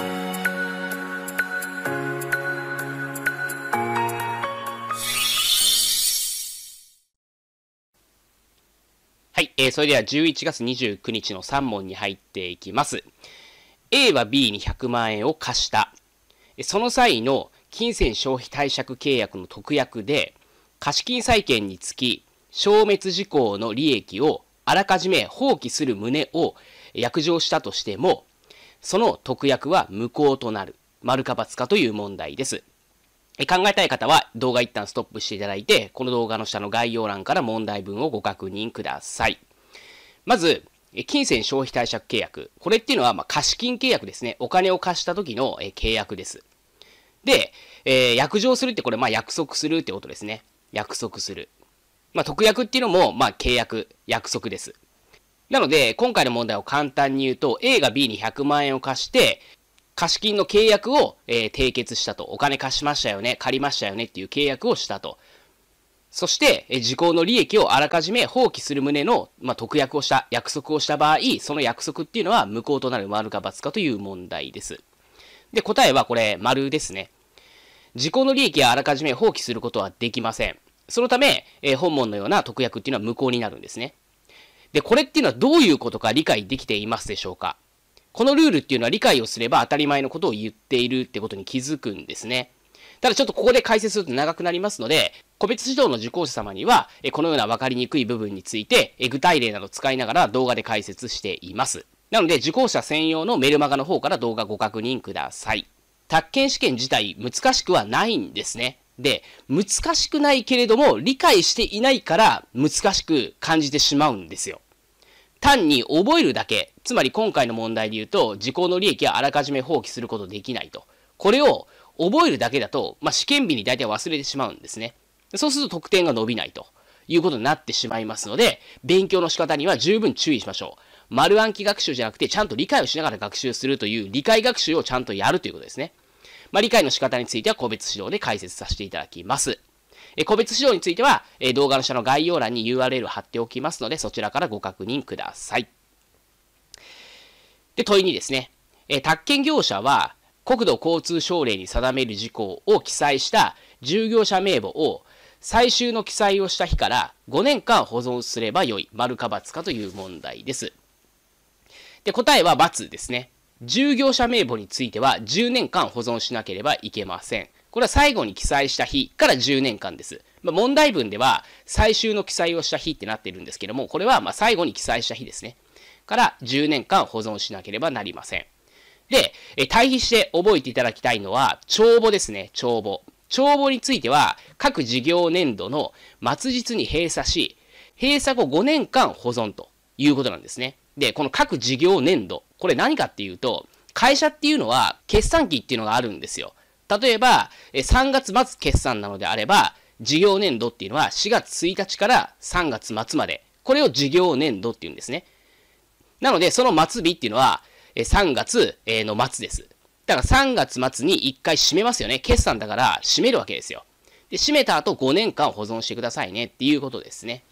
はい、えー、それでは11月29日の3問に入っていきます。A は B に100万円を貸した。その際の金銭消費貸借契約の特約で、貸金債権につき、消滅事項の利益をあらかじめ放棄する旨を約定したとしても、その特約は無効となる。丸か罰かという問題です。考えたい方は動画一旦ストップしていただいて、この動画の下の概要欄から問題文をご確認ください。まず、金銭消費貸借契約。これっていうのは、ま貸金契約ですね。お金を貸した時の契約です。で、えー、約定するってこれ、ま約束するってことですね。約束する。まあ、特約っていうのも、ま契約、約束です。なので、今回の問題を簡単に言うと、A が B に100万円を貸して、貸金の契約を、えー、締結したと。お金貸しましたよね、借りましたよねっていう契約をしたと。そして、えー、時効の利益をあらかじめ放棄する旨の、まあ、特約をした、約束をした場合、その約束っていうのは無効となる丸か×かという問題です。で、答えはこれ、丸ですね。時効の利益をあらかじめ放棄することはできません。そのため、えー、本門のような特約っていうのは無効になるんですね。で、これっていうのはどういうことか理解できていますでしょうかこのルールっていうのは理解をすれば当たり前のことを言っているってことに気づくんですね。ただちょっとここで解説すると長くなりますので、個別指導の受講者様には、このような分かりにくい部分について、具体例など使いながら動画で解説しています。なので、受講者専用のメルマガの方から動画ご確認ください。宅建試験自体難しくはないんですね。で、難しくないけれども、理解していないから難しく感じてしまうんですよ。単に覚えるだけ、つまり今回の問題で言うと、時効の利益はあらかじめ放棄することできないと。これを覚えるだけだと、まあ、試験日に大体忘れてしまうんですね。そうすると得点が伸びないということになってしまいますので、勉強の仕方には十分注意しましょう。丸暗記学習じゃなくて、ちゃんと理解をしながら学習するという、理解学習をちゃんとやるということですね。まあ、理解の仕方については個別指導で解説させていただきます。え個別指導については、え動画の下の概要欄に URL 貼っておきますので、そちらからご確認ください。で、問い2ですね、え宅建業者は、国土交通省令に定める事項を記載した従業者名簿を最終の記載をした日から5年間保存すればよい、丸か×かという問題です。で、答えは×ですね。従業者名簿については10年間保存しなければいけません。これは最後に記載した日から10年間です。まあ、問題文では最終の記載をした日ってなってるんですけども、これはま最後に記載した日ですね。から10年間保存しなければなりません。で、え対比して覚えていただきたいのは、帳簿ですね、帳簿。帳簿については、各事業年度の末日に閉鎖し、閉鎖後5年間保存ということなんですね。で、この各事業年度、これ何かっていうと、会社っていうのは決算期っていうのがあるんですよ。例えば、3月末決算なのであれば、事業年度っていうのは4月1日から3月末まで。これを事業年度っていうんですね。なので、その末日っていうのは、3月の末です。だから3月末に1回閉めますよね。決算だから閉めるわけですよ。で、閉めた後5年間保存してくださいねっていうことですね。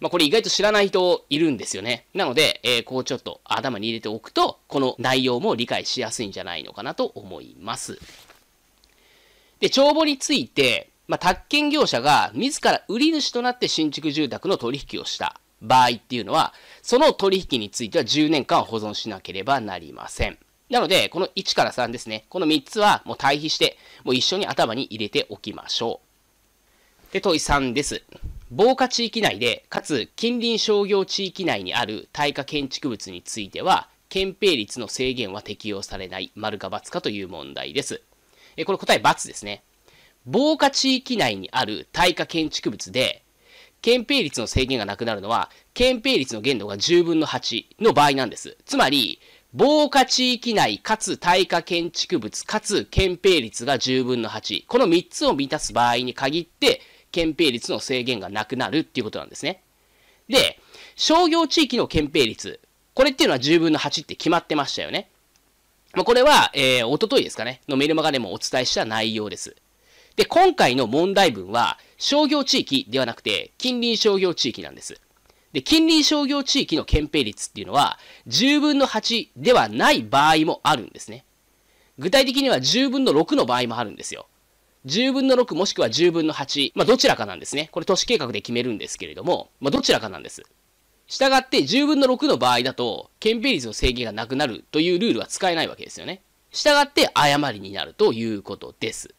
まあ、これ意外と知らない人いるんですよね。なので、えー、こうちょっと頭に入れておくと、この内容も理解しやすいんじゃないのかなと思います。で、帳簿について、まあ、宅建業者が自ら売り主となって新築住宅の取引をした場合っていうのは、その取引については10年間保存しなければなりません。なので、この1から3ですね。この3つはもう対比して、もう一緒に頭に入れておきましょう。で、問い3です。防火地域内で、かつ近隣商業地域内にある耐火建築物については、憲兵率の制限は適用されない、丸か×かという問題です。えこれ答え×ですね。防火地域内にある耐火建築物で、憲兵率の制限がなくなるのは、憲兵率の限度が10分の8の場合なんです。つまり、防火地域内かつ耐火建築物かつ憲兵率が10分の8。この3つを満たす場合に限って、憲兵率の制限がなくなるっていうことなんですね。で、商業地域の憲兵率、これっていうのは10分の8って決まってましたよね。まあ、これは、えー、おとといですかね、のメルマガでもお伝えした内容です。で、今回の問題文は、商業地域ではなくて、近隣商業地域なんです。で、近隣商業地域の憲兵率っていうのは、10分の8ではない場合もあるんですね。具体的には10分の6の場合もあるんですよ。10分の6もしくは10分の8、まあ、どちらかなんですね。これ都市計画で決めるんですけれども、まあ、どちらかなんです。したがって10分の6の場合だと、憲兵率の制限がなくなるというルールは使えないわけですよね。したがって誤りになるということです。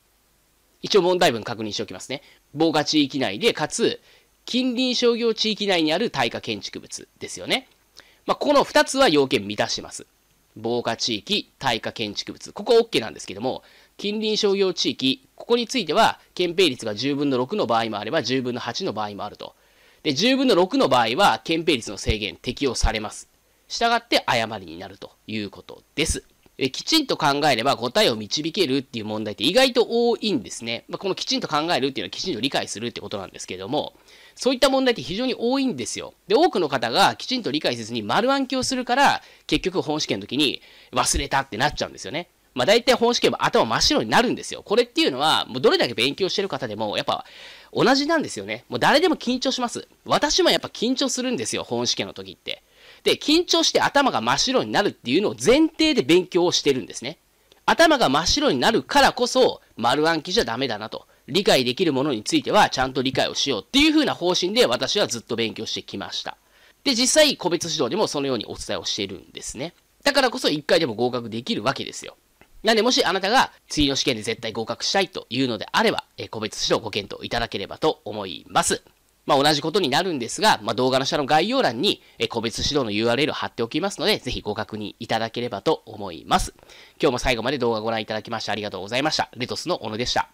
一応問題文確認しておきますね。防火地域内で、かつ、近隣商業地域内にある耐火建築物ですよね。まあ、この2つは要件満たしてます。防火地域、耐火建築物。ここ OK なんですけども、近隣商業地域、ここについては、憲兵率が10分の6の場合もあれば、10分の8の場合もあると。で、10分の6の場合は、憲兵率の制限適用されます。従って誤りになるということです。えきちんと考えれば答えを導けるっていう問題って意外と多いんですね。まあ、このきちんと考えるっていうのはきちんと理解するってことなんですけれども、そういった問題って非常に多いんですよ。で、多くの方がきちんと理解せずに丸暗記をするから、結局本試験の時に忘れたってなっちゃうんですよね。まあ、大体本試験は頭真っ白になるんですよ。これっていうのは、もうどれだけ勉強してる方でも、やっぱ同じなんですよね。もう誰でも緊張します。私もやっぱ緊張するんですよ、本試験の時って。で、緊張して頭が真っ白になるっていうのを前提で勉強をしてるんですね。頭が真っ白になるからこそ、丸暗記じゃダメだなと。理解できるものについてはちゃんと理解をしようっていう風な方針で私はずっと勉強してきました。で、実際個別指導でもそのようにお伝えをしているんですね。だからこそ1回でも合格できるわけですよ。なんで、もしあなたが次の試験で絶対合格したいというのであれば、え個別指導ご検討いただければと思います。まあ、同じことになるんですが、まあ、動画の下の概要欄に、え個別指導の URL を貼っておきますので、ぜひご確認いただければと思います。今日も最後まで動画をご覧いただきましてありがとうございました。レトスの小野でした。